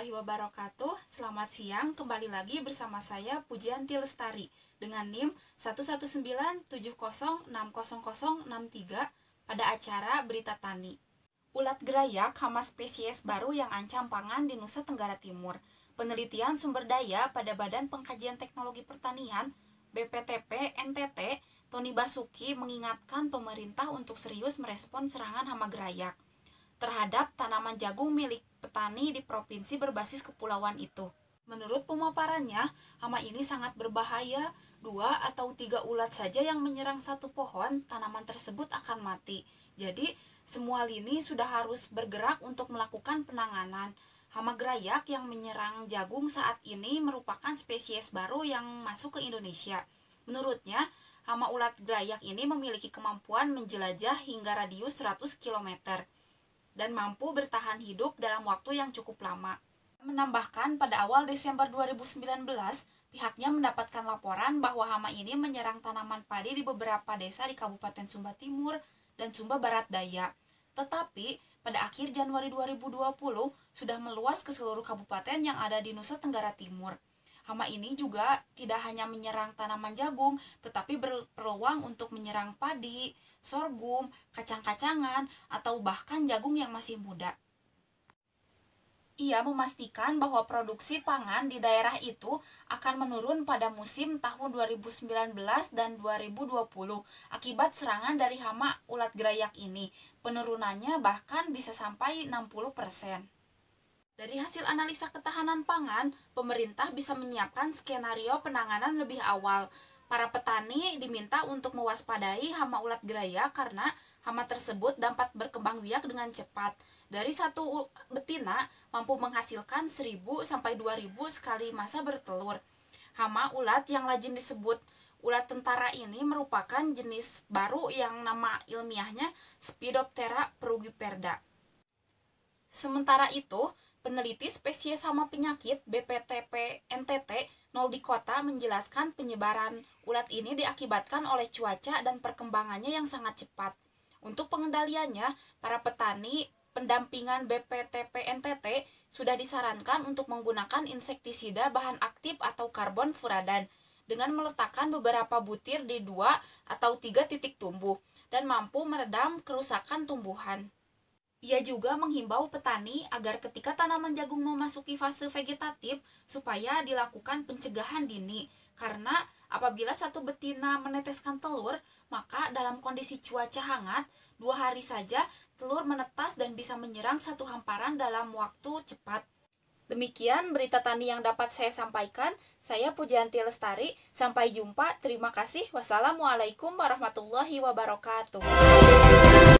warahmatullahi wabarakatuh. Selamat siang, kembali lagi bersama saya Pujianti Lestari dengan NIM 119706063 pada acara Berita Tani. Ulat gerayak hama spesies baru yang ancam pangan di Nusa Tenggara Timur. Penelitian sumber daya pada Badan Pengkajian Teknologi Pertanian BPTP NTT Tony Basuki mengingatkan pemerintah untuk serius merespon serangan hama gerayak terhadap tanaman jagung milik petani di provinsi berbasis kepulauan itu. Menurut pemaparannya, hama ini sangat berbahaya. Dua atau tiga ulat saja yang menyerang satu pohon, tanaman tersebut akan mati. Jadi, semua lini sudah harus bergerak untuk melakukan penanganan. Hama gerayak yang menyerang jagung saat ini merupakan spesies baru yang masuk ke Indonesia. Menurutnya, hama ulat gerayak ini memiliki kemampuan menjelajah hingga radius 100 km dan mampu bertahan hidup dalam waktu yang cukup lama. Menambahkan pada awal Desember 2019, pihaknya mendapatkan laporan bahwa hama ini menyerang tanaman padi di beberapa desa di Kabupaten Sumba Timur dan Sumba Barat Daya. Tetapi, pada akhir Januari 2020 sudah meluas ke seluruh kabupaten yang ada di Nusa Tenggara Timur. Hama ini juga tidak hanya menyerang tanaman jagung, tetapi berpeluang untuk menyerang padi, sorghum, kacang-kacangan, atau bahkan jagung yang masih muda. Ia memastikan bahwa produksi pangan di daerah itu akan menurun pada musim tahun 2019 dan 2020 akibat serangan dari hama ulat gerayak ini. Penurunannya bahkan bisa sampai 60 persen. Dari hasil analisa ketahanan pangan, pemerintah bisa menyiapkan skenario penanganan lebih awal. Para petani diminta untuk mewaspadai hama ulat geraya karena hama tersebut dapat berkembang biak dengan cepat. Dari satu betina mampu menghasilkan 1000 sampai 2000 sekali masa bertelur. Hama ulat yang lazim disebut ulat tentara ini merupakan jenis baru yang nama ilmiahnya Spidoptera perugiperda. Sementara itu, peneliti spesies sama penyakit BPTP NTT Nol di Kota menjelaskan penyebaran ulat ini diakibatkan oleh cuaca dan perkembangannya yang sangat cepat. Untuk pengendaliannya, para petani pendampingan BPTP NTT sudah disarankan untuk menggunakan insektisida bahan aktif atau karbon furadan dengan meletakkan beberapa butir di dua atau tiga titik tumbuh dan mampu meredam kerusakan tumbuhan. Ia juga menghimbau petani agar ketika tanaman jagung memasuki fase vegetatif supaya dilakukan pencegahan dini karena apabila satu betina meneteskan telur, maka dalam kondisi cuaca hangat, dua hari saja telur menetas dan bisa menyerang satu hamparan dalam waktu cepat. Demikian berita tani yang dapat saya sampaikan. Saya Pujanti Lestari, sampai jumpa. Terima kasih. Wassalamualaikum warahmatullahi wabarakatuh.